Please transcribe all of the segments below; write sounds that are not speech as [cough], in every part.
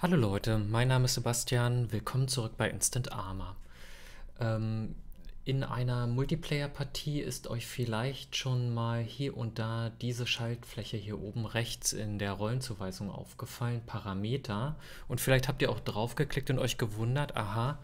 Hallo Leute, mein Name ist Sebastian, willkommen zurück bei Instant Armor. Ähm, in einer Multiplayer-Partie ist euch vielleicht schon mal hier und da diese Schaltfläche hier oben rechts in der Rollenzuweisung aufgefallen, Parameter. Und vielleicht habt ihr auch draufgeklickt und euch gewundert, aha,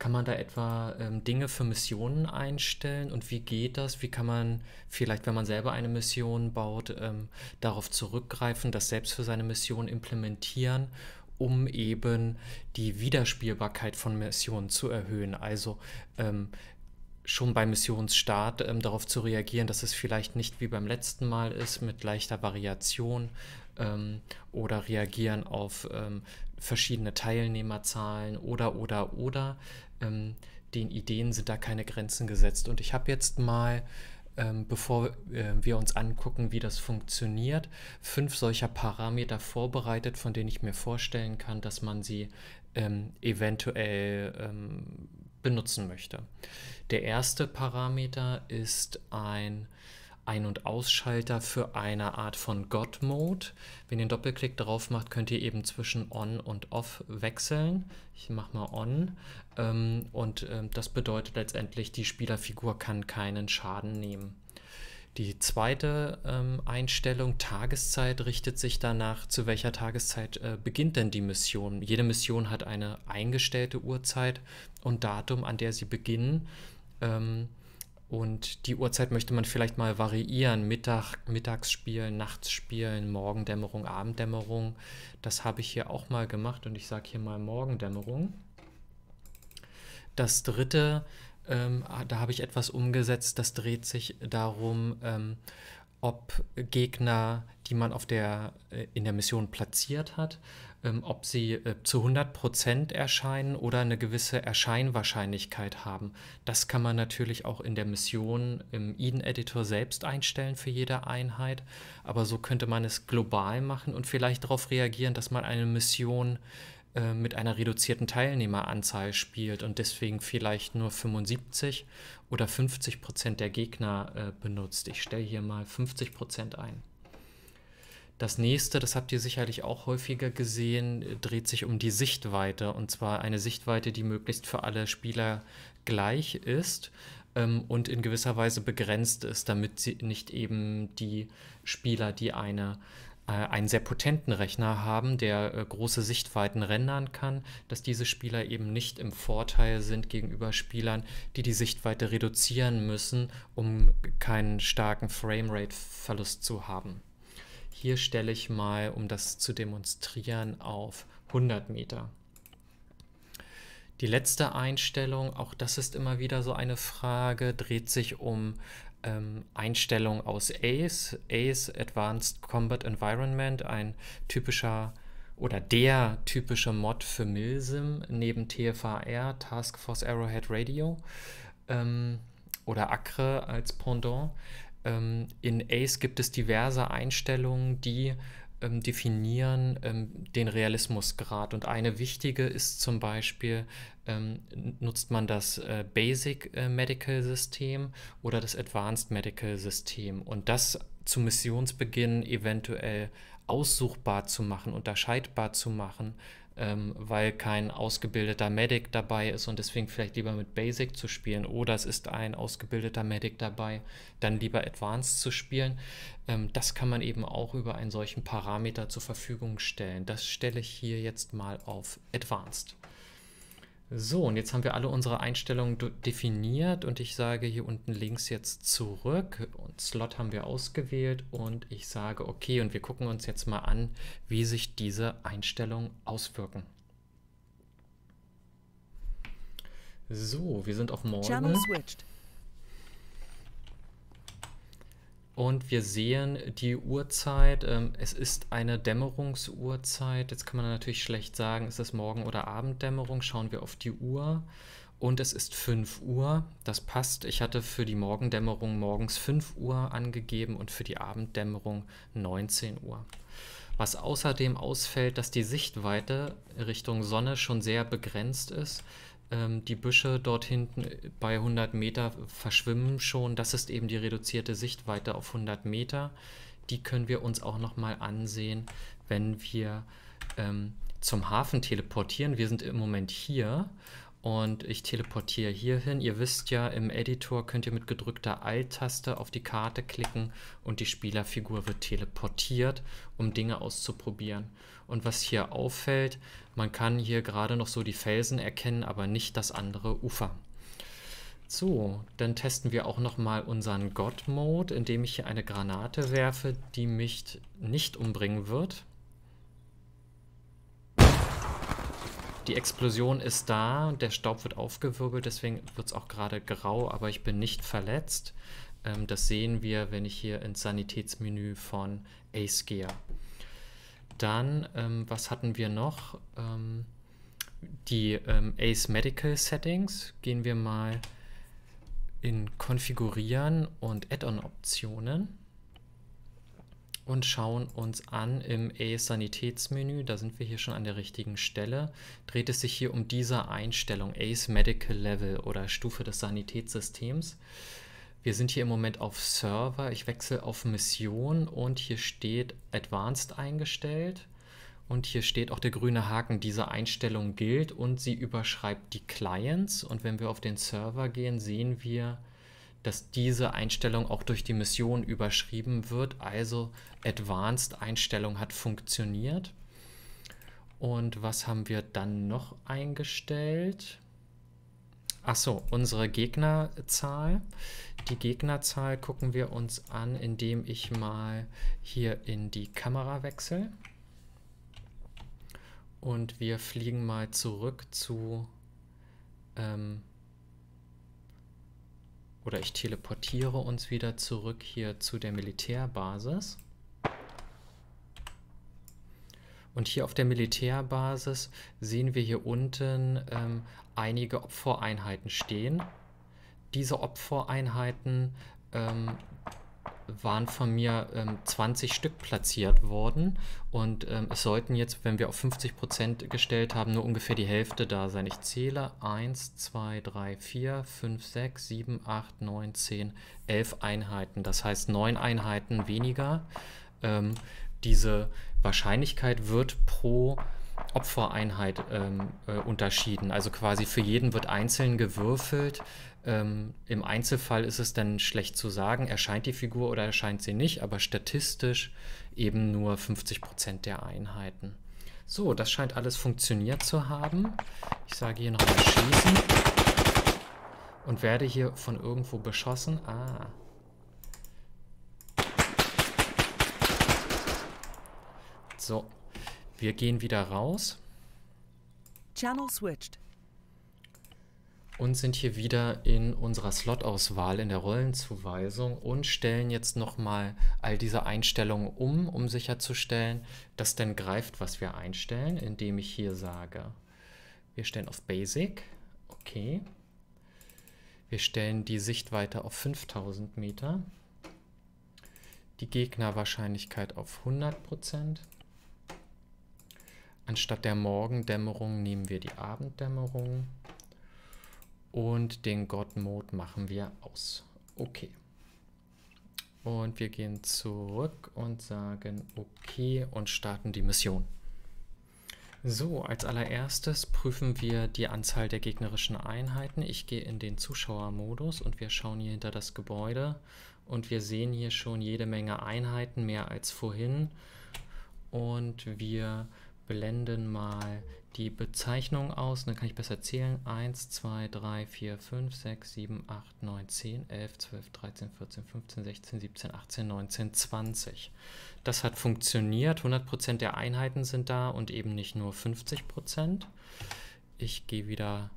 kann man da etwa ähm, Dinge für Missionen einstellen und wie geht das? Wie kann man vielleicht, wenn man selber eine Mission baut, ähm, darauf zurückgreifen, das selbst für seine Mission implementieren um eben die Wiederspielbarkeit von Missionen zu erhöhen. Also ähm, schon beim Missionsstart ähm, darauf zu reagieren, dass es vielleicht nicht wie beim letzten Mal ist, mit leichter Variation ähm, oder reagieren auf ähm, verschiedene Teilnehmerzahlen oder oder oder. Ähm, den Ideen sind da keine Grenzen gesetzt. Und ich habe jetzt mal ähm, bevor äh, wir uns angucken, wie das funktioniert, fünf solcher Parameter vorbereitet, von denen ich mir vorstellen kann, dass man sie ähm, eventuell ähm, benutzen möchte. Der erste Parameter ist ein ein- und Ausschalter für eine Art von God-Mode. Wenn ihr einen Doppelklick drauf macht, könnt ihr eben zwischen On und Off wechseln. Ich mache mal On. Ähm, und ähm, das bedeutet letztendlich, die Spielerfigur kann keinen Schaden nehmen. Die zweite ähm, Einstellung, Tageszeit, richtet sich danach, zu welcher Tageszeit äh, beginnt denn die Mission. Jede Mission hat eine eingestellte Uhrzeit und Datum, an der sie beginnen. Ähm, und die Uhrzeit möchte man vielleicht mal variieren. Mittag, Mittagsspielen, Nachtsspielen, Morgendämmerung, Abenddämmerung. Das habe ich hier auch mal gemacht und ich sage hier mal Morgendämmerung. Das dritte, ähm, da habe ich etwas umgesetzt, das dreht sich darum, ähm, ob Gegner, die man auf der, äh, in der Mission platziert hat, ähm, ob sie äh, zu 100% erscheinen oder eine gewisse Erscheinwahrscheinlichkeit haben. Das kann man natürlich auch in der Mission im Eden-Editor selbst einstellen für jede Einheit, aber so könnte man es global machen und vielleicht darauf reagieren, dass man eine Mission äh, mit einer reduzierten Teilnehmeranzahl spielt und deswegen vielleicht nur 75 oder 50 Prozent der Gegner äh, benutzt. Ich stelle hier mal 50 Prozent ein. Das nächste, das habt ihr sicherlich auch häufiger gesehen, dreht sich um die Sichtweite. Und zwar eine Sichtweite, die möglichst für alle Spieler gleich ist ähm, und in gewisser Weise begrenzt ist, damit sie nicht eben die Spieler, die eine äh, einen sehr potenten Rechner haben, der äh, große Sichtweiten rendern kann, dass diese Spieler eben nicht im Vorteil sind gegenüber Spielern, die die Sichtweite reduzieren müssen, um keinen starken Framerate-Verlust zu haben. Hier stelle ich mal, um das zu demonstrieren, auf 100 Meter. Die letzte Einstellung, auch das ist immer wieder so eine Frage, dreht sich um ähm, Einstellungen aus ACE. ACE Advanced Combat Environment, ein typischer oder der typische Mod für Milsim neben TFAR, Task Force Arrowhead Radio ähm, oder Acre als Pendant. Ähm, in Ace gibt es diverse Einstellungen, die ähm, definieren ähm, den Realismusgrad. Und eine wichtige ist zum Beispiel, ähm, nutzt man das äh, Basic äh, Medical System oder das Advanced Medical System. Und das zu Missionsbeginn eventuell aussuchbar zu machen, unterscheidbar zu machen, ähm, weil kein ausgebildeter Medic dabei ist und deswegen vielleicht lieber mit Basic zu spielen oder es ist ein ausgebildeter Medic dabei, dann lieber Advanced zu spielen. Ähm, das kann man eben auch über einen solchen Parameter zur Verfügung stellen. Das stelle ich hier jetzt mal auf Advanced. So, und jetzt haben wir alle unsere Einstellungen definiert und ich sage hier unten links jetzt zurück und Slot haben wir ausgewählt und ich sage okay und wir gucken uns jetzt mal an, wie sich diese Einstellungen auswirken. So, wir sind auf morgen. Channel switched. Und wir sehen die Uhrzeit. Ähm, es ist eine Dämmerungsuhrzeit. Jetzt kann man natürlich schlecht sagen, ist es Morgen- oder Abenddämmerung. Schauen wir auf die Uhr. Und es ist 5 Uhr. Das passt. Ich hatte für die Morgendämmerung morgens 5 Uhr angegeben und für die Abenddämmerung 19 Uhr. Was außerdem ausfällt, dass die Sichtweite Richtung Sonne schon sehr begrenzt ist ähm, die Büsche dort hinten bei 100 Meter verschwimmen schon. Das ist eben die reduzierte Sichtweite auf 100 Meter. Die können wir uns auch nochmal ansehen, wenn wir ähm, zum Hafen teleportieren. Wir sind im Moment hier und ich teleportiere hierhin. Ihr wisst ja, im Editor könnt ihr mit gedrückter Alt-Taste auf die Karte klicken und die Spielerfigur wird teleportiert, um Dinge auszuprobieren. Und was hier auffällt, man kann hier gerade noch so die Felsen erkennen, aber nicht das andere Ufer. So, dann testen wir auch nochmal unseren God-Mode, indem ich hier eine Granate werfe, die mich nicht umbringen wird. Die Explosion ist da und der Staub wird aufgewirbelt, deswegen wird es auch gerade grau, aber ich bin nicht verletzt. Ähm, das sehen wir, wenn ich hier ins Sanitätsmenü von Ace gehe. Dann, ähm, was hatten wir noch? Ähm, die ähm, Ace Medical Settings. Gehen wir mal in Konfigurieren und Add-on-Optionen und schauen uns an im ACE-Sanitätsmenü, da sind wir hier schon an der richtigen Stelle, dreht es sich hier um diese Einstellung ACE Medical Level oder Stufe des Sanitätssystems. Wir sind hier im Moment auf Server, ich wechsle auf Mission und hier steht Advanced eingestellt und hier steht auch der grüne Haken, diese Einstellung gilt und sie überschreibt die Clients und wenn wir auf den Server gehen, sehen wir, dass diese Einstellung auch durch die Mission überschrieben wird. Also Advanced Einstellung hat funktioniert. Und was haben wir dann noch eingestellt? Achso, unsere Gegnerzahl. Die Gegnerzahl gucken wir uns an, indem ich mal hier in die Kamera wechsle. Und wir fliegen mal zurück zu ähm, oder ich teleportiere uns wieder zurück hier zu der Militärbasis. Und hier auf der Militärbasis sehen wir hier unten ähm, einige Opfereinheiten stehen. Diese Opfereinheiten ähm, waren von mir ähm, 20 Stück platziert worden und ähm, es sollten jetzt, wenn wir auf 50% Prozent gestellt haben, nur ungefähr die Hälfte da sein. Ich zähle 1, 2, 3, 4, 5, 6, 7, 8, 9, 10, 11 Einheiten. Das heißt 9 Einheiten weniger. Ähm, diese Wahrscheinlichkeit wird pro Opfereinheit ähm, äh, unterschieden. Also quasi für jeden wird einzeln gewürfelt, ähm, Im Einzelfall ist es dann schlecht zu sagen, erscheint die Figur oder erscheint sie nicht, aber statistisch eben nur 50 Prozent der Einheiten. So, das scheint alles funktioniert zu haben. Ich sage hier nochmal schießen und werde hier von irgendwo beschossen. Ah. So, wir gehen wieder raus. Channel switched und sind hier wieder in unserer Slot-Auswahl, in der Rollenzuweisung und stellen jetzt nochmal all diese Einstellungen um, um sicherzustellen, dass denn greift, was wir einstellen, indem ich hier sage, wir stellen auf Basic, okay. Wir stellen die Sichtweite auf 5000 Meter, die Gegnerwahrscheinlichkeit auf 100 Prozent. Anstatt der Morgendämmerung nehmen wir die Abenddämmerung. Und den God Mode machen wir aus. Okay. Und wir gehen zurück und sagen okay und starten die Mission. So, als allererstes prüfen wir die Anzahl der gegnerischen Einheiten. Ich gehe in den Zuschauermodus und wir schauen hier hinter das Gebäude und wir sehen hier schon jede Menge Einheiten, mehr als vorhin. Und wir blenden mal die Bezeichnung aus, dann kann ich besser zählen. 1, 2, 3, 4, 5, 6, 7, 8, 9, 10, 11, 12, 13, 14, 15, 16, 17, 18, 19, 20. Das hat funktioniert. 100% der Einheiten sind da und eben nicht nur 50%. Ich gehe wieder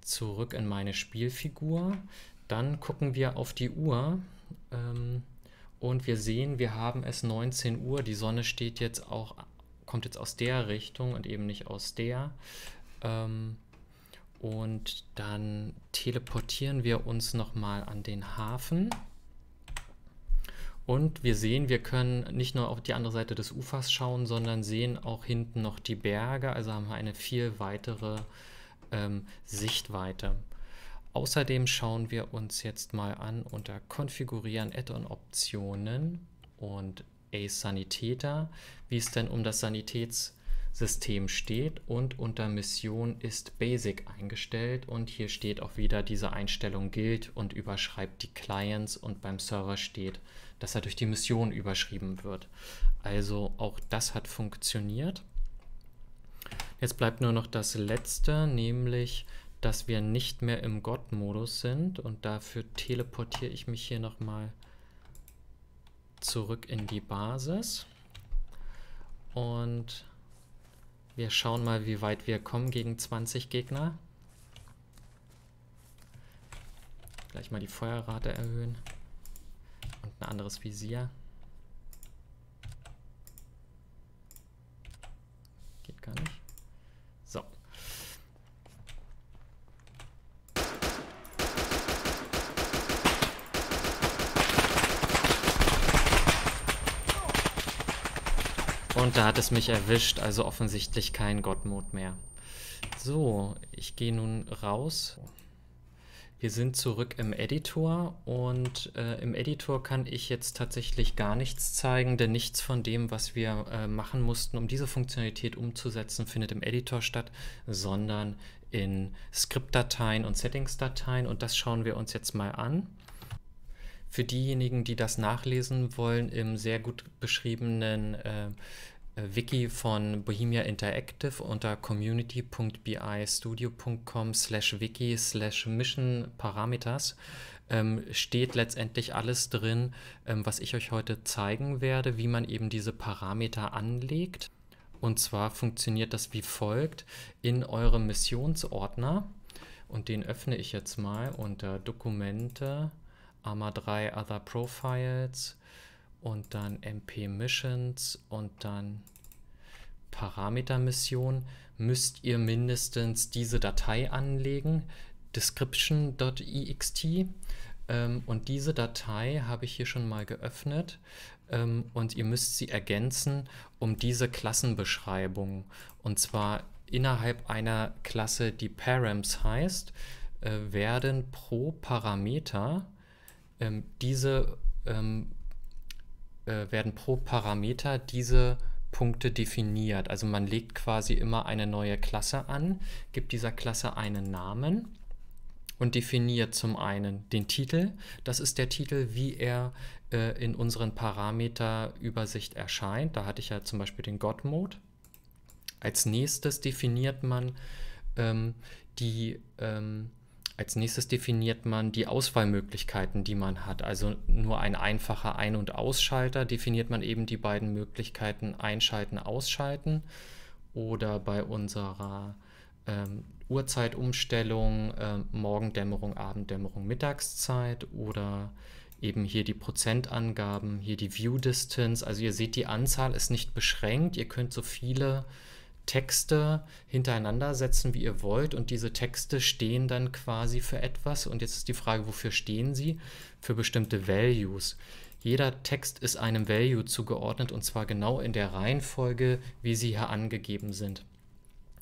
zurück in meine Spielfigur. Dann gucken wir auf die Uhr. Ähm, und wir sehen, wir haben es 19 Uhr. Die Sonne steht jetzt auch kommt jetzt aus der Richtung und eben nicht aus der. Ähm, und dann teleportieren wir uns nochmal an den Hafen. Und wir sehen, wir können nicht nur auf die andere Seite des Ufers schauen, sondern sehen auch hinten noch die Berge. Also haben wir eine viel weitere ähm, Sichtweite. Außerdem schauen wir uns jetzt mal an unter Konfigurieren Add-on Optionen und Ace Saniteta, wie es denn um das Sanitätssystem steht und unter Mission ist Basic eingestellt und hier steht auch wieder, diese Einstellung gilt und überschreibt die Clients und beim Server steht, dass er durch die Mission überschrieben wird. Also auch das hat funktioniert. Jetzt bleibt nur noch das letzte, nämlich dass wir nicht mehr im God-Modus sind und dafür teleportiere ich mich hier nochmal mal zurück in die Basis. Und wir schauen mal, wie weit wir kommen gegen 20 Gegner. Gleich mal die Feuerrate erhöhen. Und ein anderes Visier. Und da hat es mich erwischt, also offensichtlich kein Gottmod mehr. So, ich gehe nun raus. Wir sind zurück im Editor und äh, im Editor kann ich jetzt tatsächlich gar nichts zeigen, denn nichts von dem, was wir äh, machen mussten, um diese Funktionalität umzusetzen, findet im Editor statt, sondern in Skriptdateien und Settings-Dateien und das schauen wir uns jetzt mal an. Für diejenigen, die das nachlesen wollen, im sehr gut beschriebenen äh, Wiki äh, von Bohemia Interactive unter community.bistudio.com slash wiki slash mission parameters ähm, steht letztendlich alles drin, ähm, was ich euch heute zeigen werde, wie man eben diese Parameter anlegt. Und zwar funktioniert das wie folgt in eurem Missionsordner. Und den öffne ich jetzt mal unter Dokumente, AMA3 Other Profiles, und dann MP Missions und dann Parameter Mission müsst ihr mindestens diese Datei anlegen, description.ext. Ähm, und diese Datei habe ich hier schon mal geöffnet ähm, und ihr müsst sie ergänzen um diese Klassenbeschreibung. Und zwar innerhalb einer Klasse, die Params heißt, äh, werden pro Parameter ähm, diese ähm, äh, werden pro Parameter diese Punkte definiert. Also man legt quasi immer eine neue Klasse an, gibt dieser Klasse einen Namen und definiert zum einen den Titel. Das ist der Titel, wie er äh, in unseren Parameterübersicht erscheint. Da hatte ich ja zum Beispiel den God-Mode. Als nächstes definiert man ähm, die ähm, als nächstes definiert man die Auswahlmöglichkeiten, die man hat. Also nur ein einfacher Ein- und Ausschalter definiert man eben die beiden Möglichkeiten Einschalten, Ausschalten. Oder bei unserer ähm, Uhrzeitumstellung äh, Morgendämmerung, Abenddämmerung, Mittagszeit oder eben hier die Prozentangaben, hier die View Distance. Also ihr seht, die Anzahl ist nicht beschränkt. Ihr könnt so viele Texte hintereinander setzen, wie ihr wollt. Und diese Texte stehen dann quasi für etwas. Und jetzt ist die Frage, wofür stehen sie? Für bestimmte Values. Jeder Text ist einem Value zugeordnet und zwar genau in der Reihenfolge, wie sie hier angegeben sind.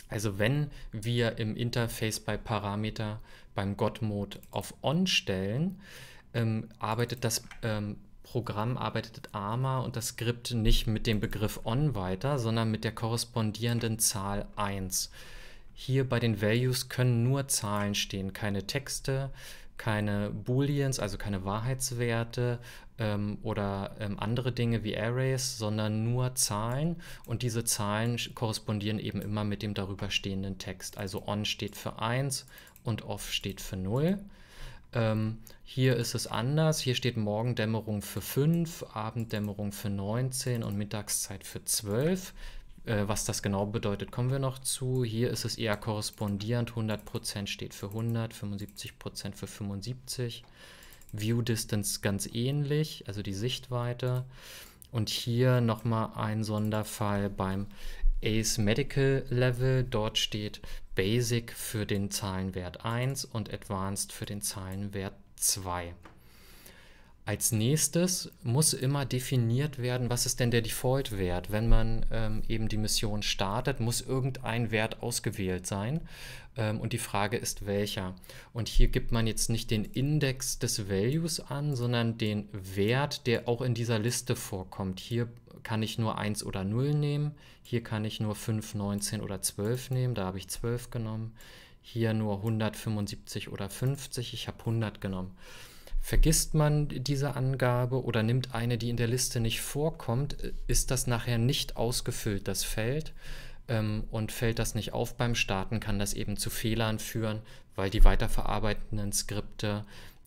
Also wenn wir im Interface bei Parameter beim God-Mode auf On stellen, ähm, arbeitet das ähm, Programm arbeitet ARMA und das Skript nicht mit dem Begriff on weiter, sondern mit der korrespondierenden Zahl 1. Hier bei den Values können nur Zahlen stehen, keine Texte, keine Booleans, also keine Wahrheitswerte ähm, oder ähm, andere Dinge wie Arrays, sondern nur Zahlen. Und diese Zahlen korrespondieren eben immer mit dem darüber stehenden Text. Also on steht für 1 und off steht für 0. Ähm, hier ist es anders. Hier steht Morgendämmerung für 5, Abenddämmerung für 19 und Mittagszeit für 12. Äh, was das genau bedeutet, kommen wir noch zu. Hier ist es eher korrespondierend. 100% steht für 100, 75% für 75. View Distance ganz ähnlich, also die Sichtweite. Und hier nochmal ein Sonderfall beim ACE Medical Level. Dort steht Basic für den Zahlenwert 1 und Advanced für den Zahlenwert 2. Als nächstes muss immer definiert werden, was ist denn der Default-Wert. Wenn man ähm, eben die Mission startet, muss irgendein Wert ausgewählt sein. Ähm, und die Frage ist, welcher. Und hier gibt man jetzt nicht den Index des Values an, sondern den Wert, der auch in dieser Liste vorkommt. Hier kann ich nur 1 oder 0 nehmen. Hier kann ich nur 5, 19 oder 12 nehmen. Da habe ich 12 genommen. Hier nur 175 oder 50. Ich habe 100 genommen. Vergisst man diese Angabe oder nimmt eine, die in der Liste nicht vorkommt, äh, ist das nachher nicht ausgefüllt, das Feld. Ähm, und fällt das nicht auf beim Starten, kann das eben zu Fehlern führen, weil die weiterverarbeitenden Skripte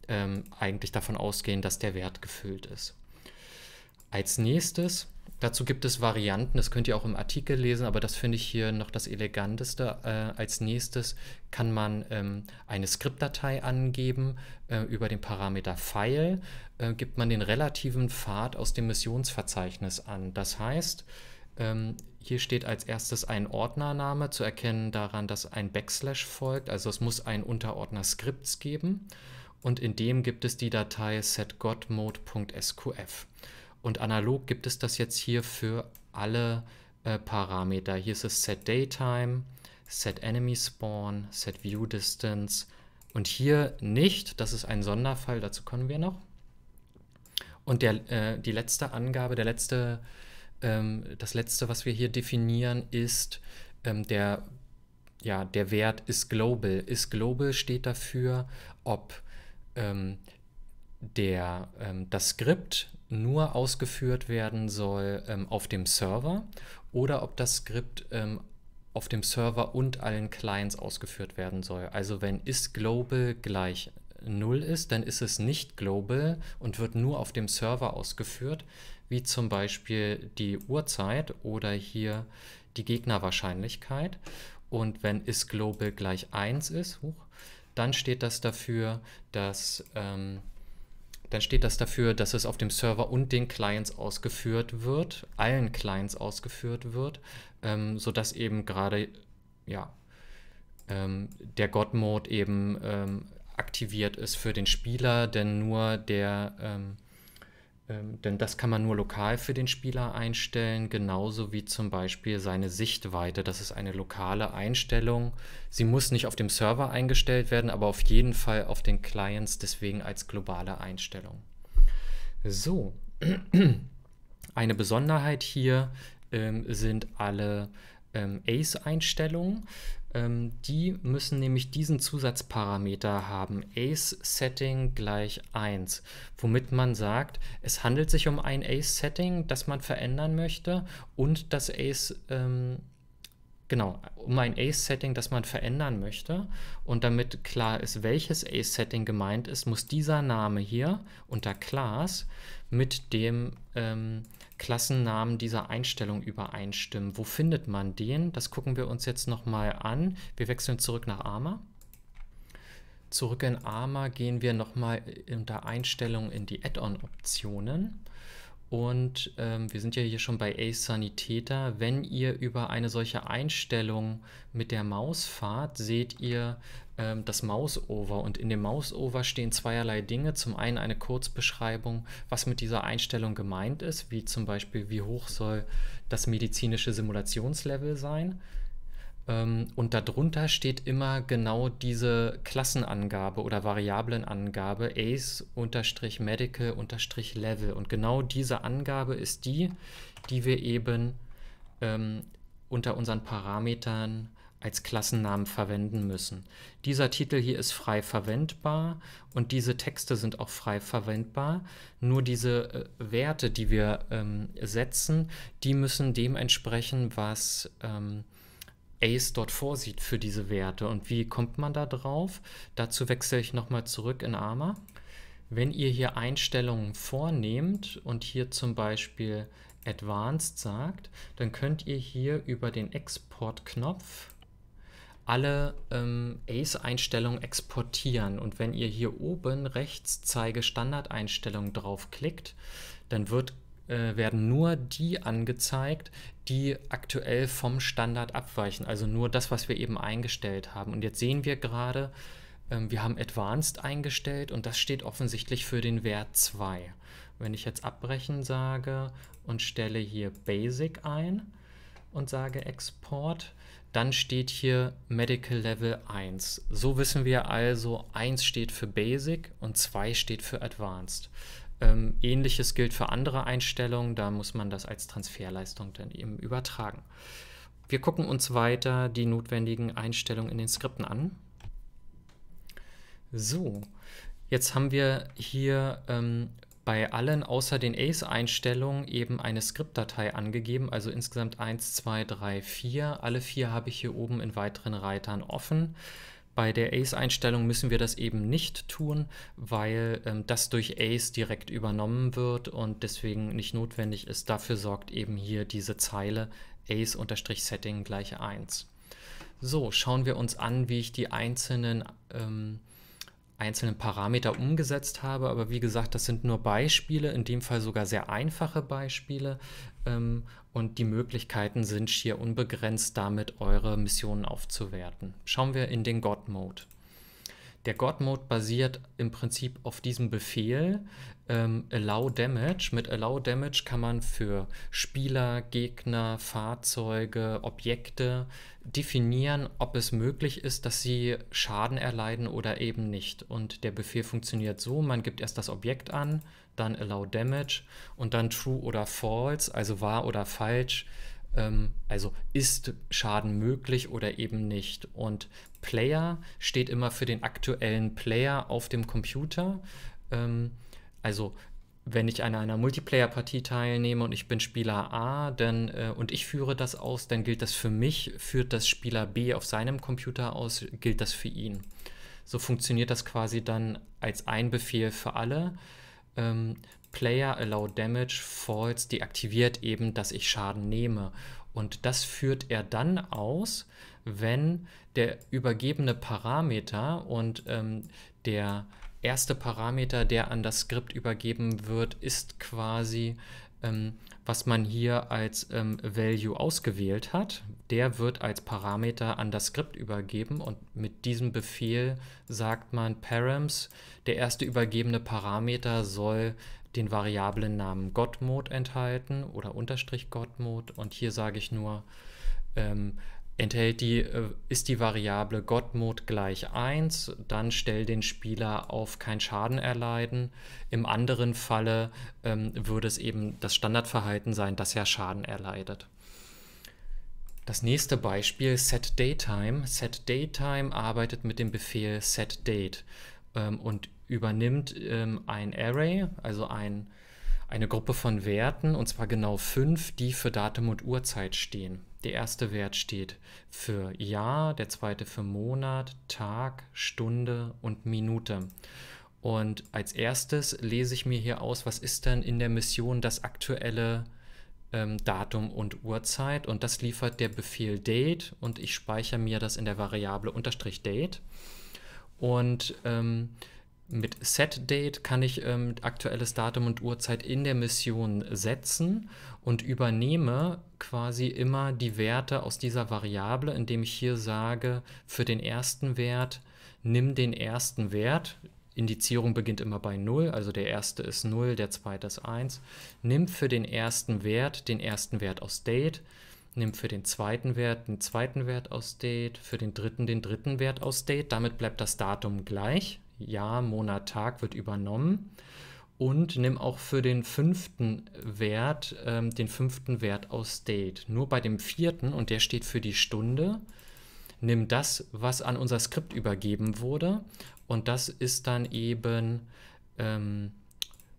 ähm, eigentlich davon ausgehen, dass der Wert gefüllt ist. Als nächstes Dazu gibt es Varianten, das könnt ihr auch im Artikel lesen, aber das finde ich hier noch das eleganteste. Äh, als nächstes kann man ähm, eine Skriptdatei angeben äh, über den Parameter File, äh, gibt man den relativen Pfad aus dem Missionsverzeichnis an. Das heißt, ähm, hier steht als erstes ein Ordnername, zu erkennen daran, dass ein Backslash folgt, also es muss einen Unterordner Skripts geben und in dem gibt es die Datei setgodmode.sqf. Und analog gibt es das jetzt hier für alle äh, Parameter. Hier ist es set Daytime, set Enemy Spawn, set View Distance und hier nicht. Das ist ein Sonderfall, dazu kommen wir noch. Und der, äh, die letzte Angabe, der letzte, ähm, das letzte, was wir hier definieren, ist ähm, der, ja, der Wert ist global. Ist global steht dafür, ob ähm, der, ähm, das Skript nur ausgeführt werden soll ähm, auf dem Server oder ob das Skript ähm, auf dem Server und allen Clients ausgeführt werden soll. Also wenn ist global gleich 0 ist, dann ist es nicht global und wird nur auf dem Server ausgeführt, wie zum Beispiel die Uhrzeit oder hier die Gegnerwahrscheinlichkeit. Und wenn ist global gleich 1 ist, dann steht das dafür, dass ähm, dann steht das dafür, dass es auf dem Server und den Clients ausgeführt wird, allen Clients ausgeführt wird, ähm, sodass eben gerade ja, ähm, der God-Mode eben ähm, aktiviert ist für den Spieler, denn nur der ähm, ähm, denn das kann man nur lokal für den Spieler einstellen, genauso wie zum Beispiel seine Sichtweite. Das ist eine lokale Einstellung. Sie muss nicht auf dem Server eingestellt werden, aber auf jeden Fall auf den Clients, deswegen als globale Einstellung. So, [clears throat] eine Besonderheit hier ähm, sind alle ähm, Ace-Einstellungen. Ähm, die müssen nämlich diesen Zusatzparameter haben, Ace-Setting gleich 1, womit man sagt, es handelt sich um ein Ace-Setting, das man verändern möchte und das Ace... Ähm, genau, um ein Ace-Setting, das man verändern möchte. Und damit klar ist, welches Ace-Setting gemeint ist, muss dieser Name hier unter Class mit dem ähm, Klassennamen dieser Einstellung übereinstimmen. Wo findet man den? Das gucken wir uns jetzt nochmal an. Wir wechseln zurück nach Arma. Zurück in Arma gehen wir nochmal unter Einstellungen in die Add-on-Optionen und ähm, wir sind ja hier schon bei Ace Sanitäter. Wenn ihr über eine solche Einstellung mit der Maus fahrt, seht ihr ähm, das Mausover. Und in dem Mausover stehen zweierlei Dinge. Zum einen eine Kurzbeschreibung, was mit dieser Einstellung gemeint ist, wie zum Beispiel, wie hoch soll das medizinische Simulationslevel sein ähm, und darunter steht immer genau diese Klassenangabe oder Variablenangabe ace-medical-level. Und genau diese Angabe ist die, die wir eben ähm, unter unseren Parametern als Klassennamen verwenden müssen. Dieser Titel hier ist frei verwendbar und diese Texte sind auch frei verwendbar. Nur diese äh, Werte, die wir ähm, setzen, die müssen dem entsprechen, was... Ähm, ACE dort vorsieht für diese Werte. Und wie kommt man da drauf? Dazu wechsle ich nochmal zurück in AMA. Wenn ihr hier Einstellungen vornehmt und hier zum Beispiel Advanced sagt, dann könnt ihr hier über den Export-Knopf alle ähm, ACE-Einstellungen exportieren. Und wenn ihr hier oben rechts zeige Standardeinstellungen draufklickt, dann wird äh, werden nur die angezeigt, die aktuell vom Standard abweichen. Also nur das, was wir eben eingestellt haben. Und jetzt sehen wir gerade, ähm, wir haben Advanced eingestellt und das steht offensichtlich für den Wert 2. Wenn ich jetzt abbrechen sage und stelle hier Basic ein und sage Export, dann steht hier Medical Level 1. So wissen wir also, 1 steht für Basic und 2 steht für Advanced. Ähm, ähnliches gilt für andere Einstellungen, da muss man das als Transferleistung dann eben übertragen. Wir gucken uns weiter die notwendigen Einstellungen in den Skripten an. So, jetzt haben wir hier ähm, bei allen außer den ACE-Einstellungen eben eine Skriptdatei angegeben, also insgesamt 1, 2, 3, 4. Alle vier habe ich hier oben in weiteren Reitern offen. Bei der Ace-Einstellung müssen wir das eben nicht tun, weil ähm, das durch Ace direkt übernommen wird und deswegen nicht notwendig ist. Dafür sorgt eben hier diese Zeile Ace-Setting gleich 1. So, schauen wir uns an, wie ich die einzelnen ähm, einzelnen Parameter umgesetzt habe. Aber wie gesagt, das sind nur Beispiele, in dem Fall sogar sehr einfache Beispiele. Ähm, und die Möglichkeiten sind schier unbegrenzt, damit eure Missionen aufzuwerten. Schauen wir in den God-Mode. Der God-Mode basiert im Prinzip auf diesem Befehl ähm, Allow Damage. Mit Allow Damage kann man für Spieler, Gegner, Fahrzeuge, Objekte definieren, ob es möglich ist, dass sie Schaden erleiden oder eben nicht. Und der Befehl funktioniert so, man gibt erst das Objekt an, dann Allow Damage und dann True oder False, also wahr oder falsch, ähm, also ist Schaden möglich oder eben nicht. Und Player steht immer für den aktuellen Player auf dem Computer. Ähm, also wenn ich an einer Multiplayer-Partie teilnehme und ich bin Spieler A dann, äh, und ich führe das aus, dann gilt das für mich. Führt das Spieler B auf seinem Computer aus, gilt das für ihn. So funktioniert das quasi dann als ein Befehl für alle. Ähm, Player Allow Damage False deaktiviert eben, dass ich Schaden nehme. Und das führt er dann aus, wenn der übergebene Parameter und ähm, der erste Parameter, der an das Skript übergeben wird, ist quasi, ähm, was man hier als ähm, Value ausgewählt hat. Der wird als Parameter an das Skript übergeben und mit diesem Befehl sagt man params, der erste übergebene Parameter soll den variablen Namen Gottmod enthalten oder Unterstrich Gottmod und hier sage ich nur ähm, enthält die, äh, ist die Variable Gottmod gleich 1, dann stell den Spieler auf kein Schaden erleiden. Im anderen Falle ähm, würde es eben das Standardverhalten sein, dass er Schaden erleidet. Das nächste Beispiel setDaytime. setDaytime arbeitet mit dem Befehl setDate ähm, und übernimmt ähm, ein Array, also ein, eine Gruppe von Werten, und zwar genau fünf, die für Datum und Uhrzeit stehen. Der erste Wert steht für Jahr, der zweite für Monat, Tag, Stunde und Minute. Und als erstes lese ich mir hier aus, was ist denn in der Mission das aktuelle ähm, Datum und Uhrzeit. Und das liefert der Befehl date und ich speichere mir das in der Variable unterstrich date. Und ähm, mit SetDate kann ich ähm, aktuelles Datum und Uhrzeit in der Mission setzen und übernehme quasi immer die Werte aus dieser Variable, indem ich hier sage, für den ersten Wert nimm den ersten Wert. Indizierung beginnt immer bei 0, also der erste ist 0, der zweite ist 1. Nimm für den ersten Wert den ersten Wert aus Date, nimm für den zweiten Wert den zweiten Wert aus Date, für den dritten den dritten Wert aus Date. Damit bleibt das Datum gleich Jahr, Monat, Tag wird übernommen und nimm auch für den fünften Wert ähm, den fünften Wert aus Date. Nur bei dem vierten, und der steht für die Stunde, nimm das, was an unser Skript übergeben wurde und das ist dann eben ähm,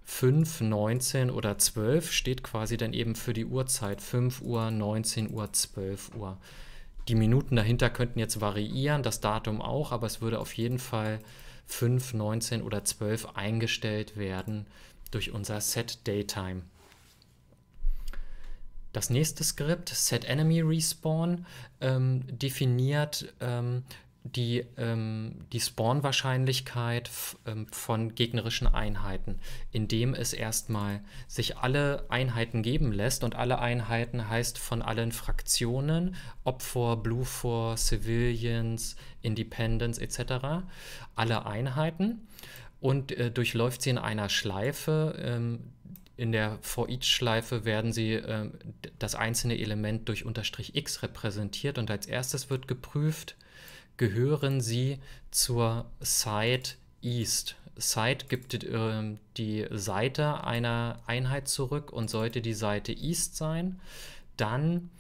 5, 19 oder 12 steht quasi dann eben für die Uhrzeit 5 Uhr, 19 Uhr, 12 Uhr. Die Minuten dahinter könnten jetzt variieren, das Datum auch, aber es würde auf jeden Fall 5, 19 oder 12 eingestellt werden durch unser Set Daytime. Das nächste Skript, SetEnemyRespawn, ähm, definiert ähm, die, ähm, die Spawn-Wahrscheinlichkeit ähm, von gegnerischen Einheiten, indem es erstmal sich alle Einheiten geben lässt und alle Einheiten heißt von allen Fraktionen, Opfer, Blue Force, Civilians, Independence etc., alle Einheiten und äh, durchläuft sie in einer Schleife. Ähm, in der For Each Schleife werden sie äh, das einzelne Element durch Unterstrich X repräsentiert und als erstes wird geprüft, gehören sie zur Side East. Side gibt äh, die Seite einer Einheit zurück und sollte die Seite East sein, dann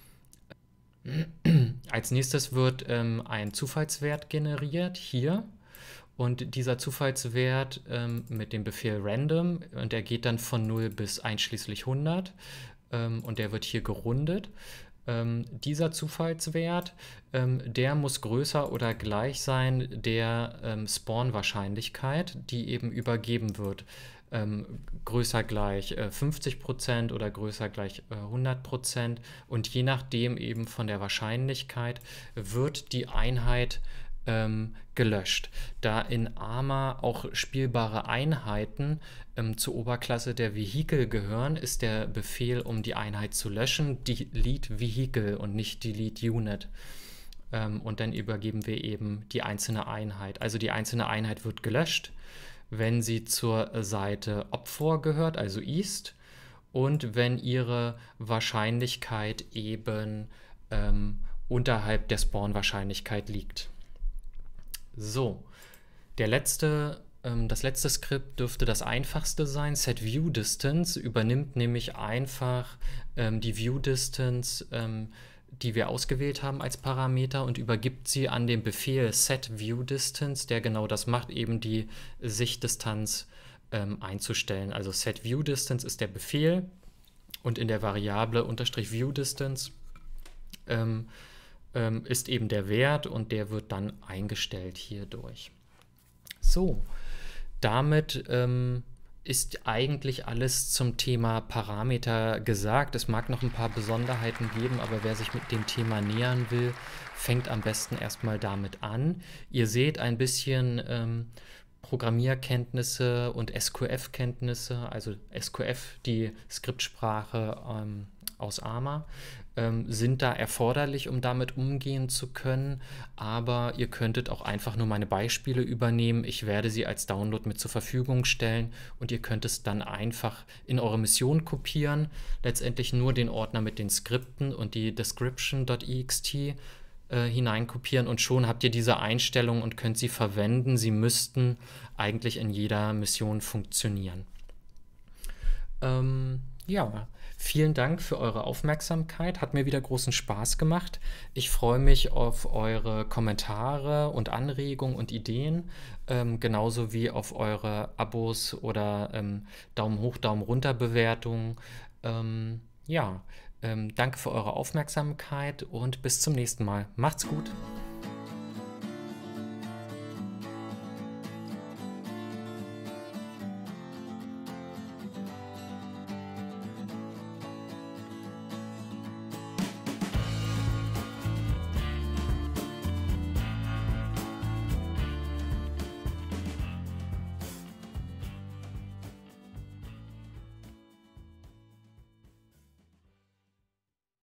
[clears throat] als nächstes wird ähm, ein Zufallswert generiert hier und dieser Zufallswert ähm, mit dem Befehl random und der geht dann von 0 bis einschließlich 100 ähm, und der wird hier gerundet ähm, dieser Zufallswert, ähm, der muss größer oder gleich sein der ähm, Spawn-Wahrscheinlichkeit, die eben übergeben wird. Ähm, größer gleich äh, 50% oder größer gleich äh, 100% und je nachdem eben von der Wahrscheinlichkeit wird die Einheit ähm, gelöscht, da in Arma auch spielbare Einheiten ähm, zur Oberklasse der Vehikel gehören, ist der Befehl, um die Einheit zu löschen, Delete Vehicle und nicht Delete Unit. Ähm, und dann übergeben wir eben die einzelne Einheit. Also die einzelne Einheit wird gelöscht, wenn sie zur Seite Opfer gehört, also East, und wenn ihre Wahrscheinlichkeit eben ähm, unterhalb der Spawn-Wahrscheinlichkeit liegt. So, der letzte, ähm, das letzte Skript dürfte das einfachste sein. SetViewDistance übernimmt nämlich einfach ähm, die ViewDistance, ähm, die wir ausgewählt haben als Parameter und übergibt sie an den Befehl SetViewDistance, der genau das macht, eben die Sichtdistanz ähm, einzustellen. Also SetViewDistance ist der Befehl und in der Variable unterstrich ViewDistance ähm, ähm, ist eben der Wert und der wird dann eingestellt hierdurch. So, damit ähm, ist eigentlich alles zum Thema Parameter gesagt. Es mag noch ein paar Besonderheiten geben, aber wer sich mit dem Thema nähern will, fängt am besten erstmal damit an. Ihr seht ein bisschen ähm, Programmierkenntnisse und SQF-Kenntnisse, also SQF, die Skriptsprache ähm, aus AMA, ähm, sind da erforderlich, um damit umgehen zu können. Aber ihr könntet auch einfach nur meine Beispiele übernehmen. Ich werde sie als Download mit zur Verfügung stellen und ihr könnt es dann einfach in eure Mission kopieren. Letztendlich nur den Ordner mit den Skripten und die Description.ext äh, hineinkopieren und schon habt ihr diese Einstellung und könnt sie verwenden. Sie müssten eigentlich in jeder Mission funktionieren. Ähm, ja, vielen Dank für eure Aufmerksamkeit. Hat mir wieder großen Spaß gemacht. Ich freue mich auf eure Kommentare und Anregungen und Ideen, ähm, genauso wie auf eure Abos oder ähm, Daumen hoch, Daumen runter Bewertungen. Ähm, ja, ähm, danke für eure Aufmerksamkeit und bis zum nächsten Mal. Macht's gut.